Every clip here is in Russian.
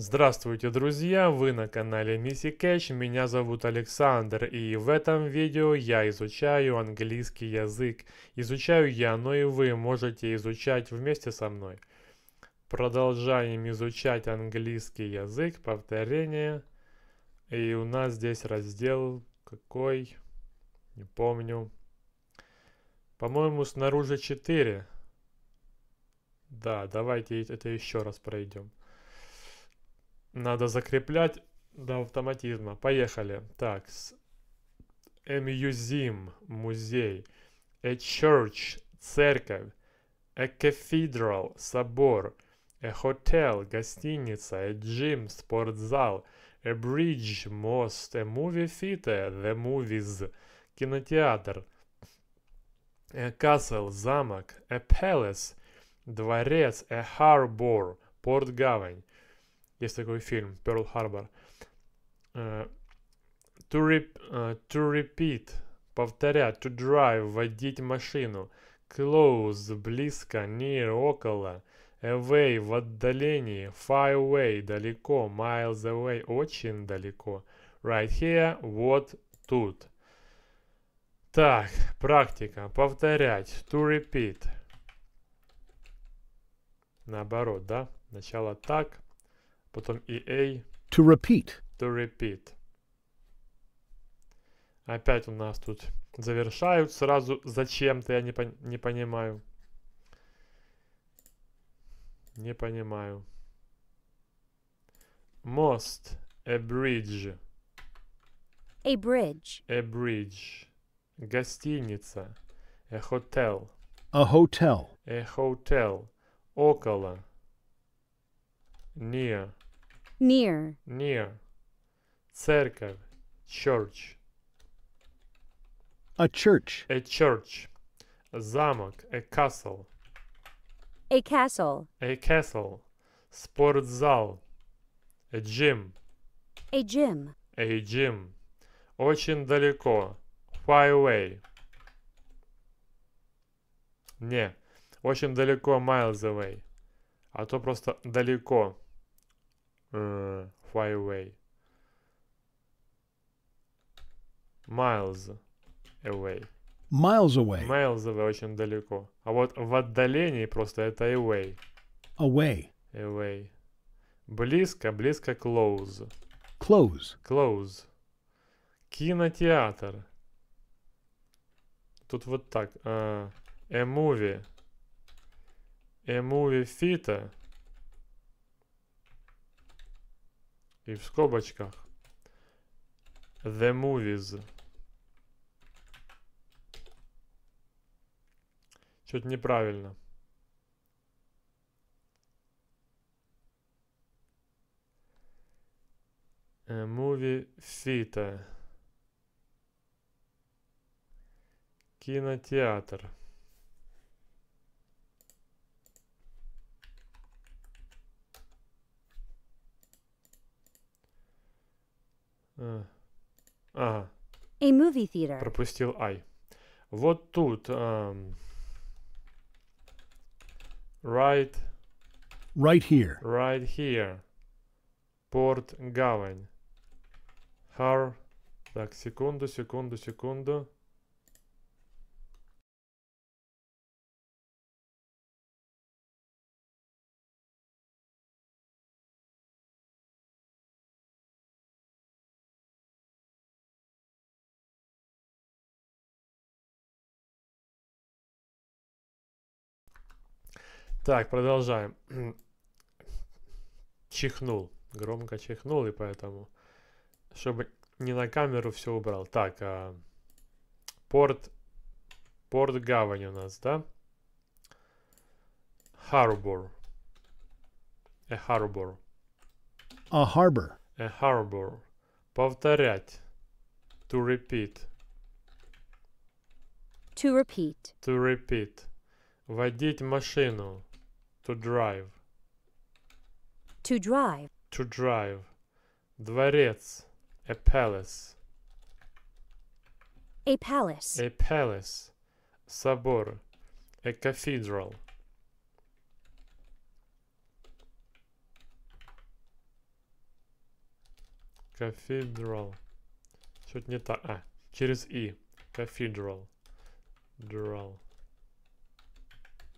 Здравствуйте, друзья! Вы на канале Missy Catch. меня зовут Александр, и в этом видео я изучаю английский язык. Изучаю я, но и вы можете изучать вместе со мной. Продолжаем изучать английский язык, повторение. И у нас здесь раздел какой? Не помню. По-моему, снаружи 4. Да, давайте это еще раз пройдем. Надо закреплять до автоматизма. Поехали. Так, a museum, эм музей, a church, церковь, a cathedral, собор, a hotel, гостиница, a gym, спортзал, a bridge, мост, a movie theater, the movies, кинотеатр, a castle, замок, a palace, дворец, a harbor, порт-гавань, есть такой фильм «Перл Харбор». Э, to, re- э, to repeat – повторять, to drive – водить машину. Close – близко, near – около. Away – в отдалении. Far away – далеко. Miles away – очень далеко. Right here – вот тут. Так, практика. Повторять. To repeat. Наоборот, да? Сначала так, Потом EA. To repeat. To repeat. Опять у нас тут завершают сразу зачем-то, я не, пон не понимаю. Не понимаю. Most. A bridge. A bridge. A bridge. Гостиница. A hotel. A hotel. A hotel. Около. Near. Near. Near. Церковь. Church. A church. A church. Замок. A castle. A castle. A castle. Спортзал. A gym. A gym. A gym. Очень далеко. Far away. Не. Очень далеко. Miles away. А то просто далеко. Fly away. Miles away. Miles away. Miles away очень далеко. А вот в отдалении просто это away. Away. Away. Близко, близко close. Close. Close. Кинотеатр. Тут вот так. Uh, a movie. A movie theater. и в скобочках The Movies. Что-то неправильно. A э, movie Theater. Кинотеатр. А, ага. A movie theater. Пропустил I. Вот тут. Um, right. Right here. Right here. Порт Гавань. Har. Так, секунду, секунду, секунду. Так, продолжаем. Чихнул. Громко чихнул, и поэтому... Чтобы не на камеру все убрал. Так, а... порт... Порт гавань у нас, да? Харбор, э, A harbor. A э, harbor. A harbor. Повторять. To repeat. To repeat. To repeat. Водить машину. To drive. To drive. To drive. Дворец. A palace. A palace. A palace. Собор. A cathedral. Cathedral. Чуть не так. А, через И. Cathedral. Dral.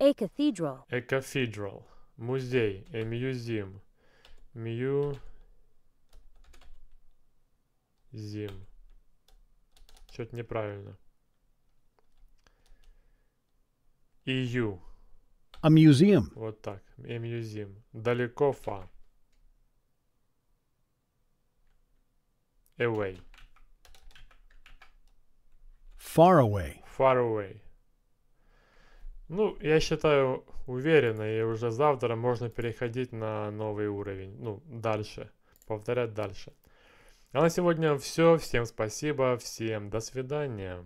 A cathedral. A cathedral. Музей. A museum. Мью... Зим. Что-то неправильно. EU. A museum. Вот так. A museum. Далеко фа. Away. Far away. Far away. Ну, я считаю, уверенно, и уже завтра можно переходить на новый уровень. Ну, дальше. Повторять дальше. А на сегодня все. Всем спасибо. Всем до свидания.